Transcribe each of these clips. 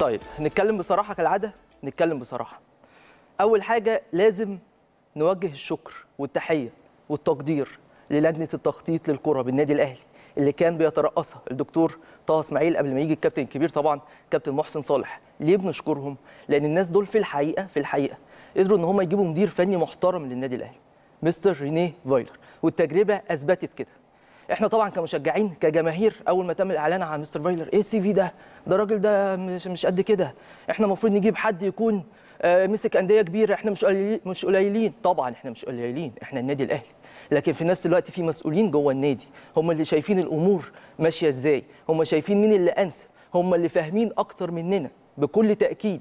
طيب نتكلم بصراحه كالعاده نتكلم بصراحه اول حاجه لازم نوجه الشكر والتحيه والتقدير للجنه التخطيط للكره بالنادي الاهلي اللي كان بيترأسها الدكتور طه اسماعيل قبل ما يجي الكابتن الكبير طبعا كابتن محسن صالح ليه بنشكرهم لان الناس دول في الحقيقه في الحقيقه قدروا ان هم يجيبوا مدير فني محترم للنادي الاهلي مستر رينيه فايلر والتجربه اثبتت كده احنا طبعا كمشجعين كجماهير اول ما تم الاعلان عن مستر فايلر ايه السي في ده ده الراجل ده مش مش قد كده احنا المفروض نجيب حد يكون آه، مسك انديه كبيره احنا مش مش قليلين طبعا احنا مش قليلين احنا النادي الاهلي لكن في نفس الوقت في مسؤولين جوه النادي هم اللي شايفين الامور ماشيه ازاي هم شايفين مين اللي انسب هم اللي فاهمين اكتر مننا بكل تاكيد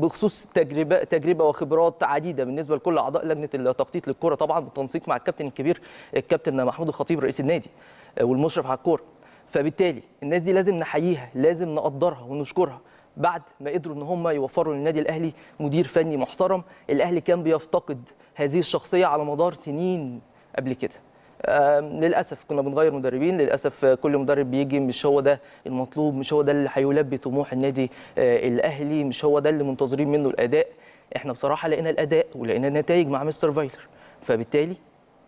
بخصوص تجربه تجربه وخبرات عديده بالنسبه لكل اعضاء لجنه التخطيط للكره طبعا بالتنسيق مع الكابتن الكبير الكابتن محمود الخطيب رئيس النادي آه، والمشرف على الكوره فبالتالي الناس دي لازم نحييها لازم نقدرها ونشكرها بعد ما قدروا ان هم يوفروا للنادي الاهلي مدير فني محترم الاهلي كان بيفتقد هذه الشخصيه على مدار سنين قبل كده للاسف كنا بنغير مدربين للاسف كل مدرب بيجي مش هو ده المطلوب مش هو ده اللي هيلبي طموح النادي آه، الاهلي مش هو ده اللي منتظرين منه الاداء احنا بصراحه لقينا الاداء ولقينا النتائج مع مستر فايلر فبالتالي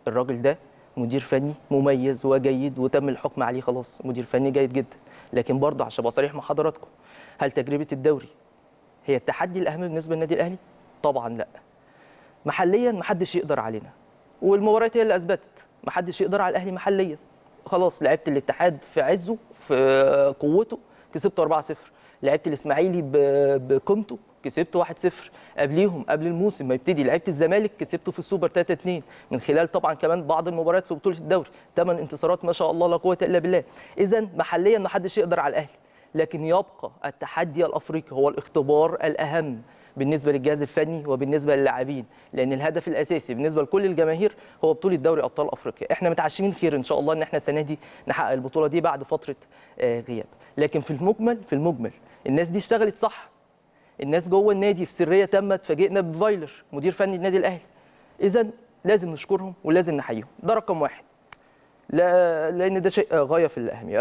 الراجل ده مدير فني مميز وجيد وتم الحكم عليه خلاص مدير فني جيد جدا لكن برضه عشان ابقى صريح مع حضراتكم هل تجربه الدوري هي التحدي الاهم بالنسبه للنادي الاهلي طبعا لا محليا محدش يقدر علينا والمباريات هي اللي اثبتت ما حدش يقدر على الاهلي محليا خلاص لعبت الاتحاد في عزه في قوته كسبت 4-0 لعبت الاسماعيلي بقيمته كسبت 1-0 قبليهم قبل الموسم ما يبتدي لعبت الزمالك كسبته في السوبر 3-2 من خلال طبعا كمان بعض المباريات في بطوله الدوري 8 انتصارات ما شاء الله لا قوه الا بالله اذا محليا ما حدش يقدر على الاهلي لكن يبقى التحدي الافريقي هو الاختبار الاهم بالنسبه للجهاز الفني وبالنسبه للاعبين لان الهدف الاساسي بالنسبه لكل الجماهير هو بطوله دوري ابطال افريقيا احنا متعشمين خير ان شاء الله ان احنا السنه دي نحقق البطوله دي بعد فتره آه، غياب لكن في المجمل في المجمل الناس دي اشتغلت صح الناس جوه النادي في سريه تامه اتفاجئنا بفايلر مدير فني النادي الاهلي اذا لازم نشكرهم ولازم نحييهم ده رقم واحد لا لان ده شيء غايه في الاهميه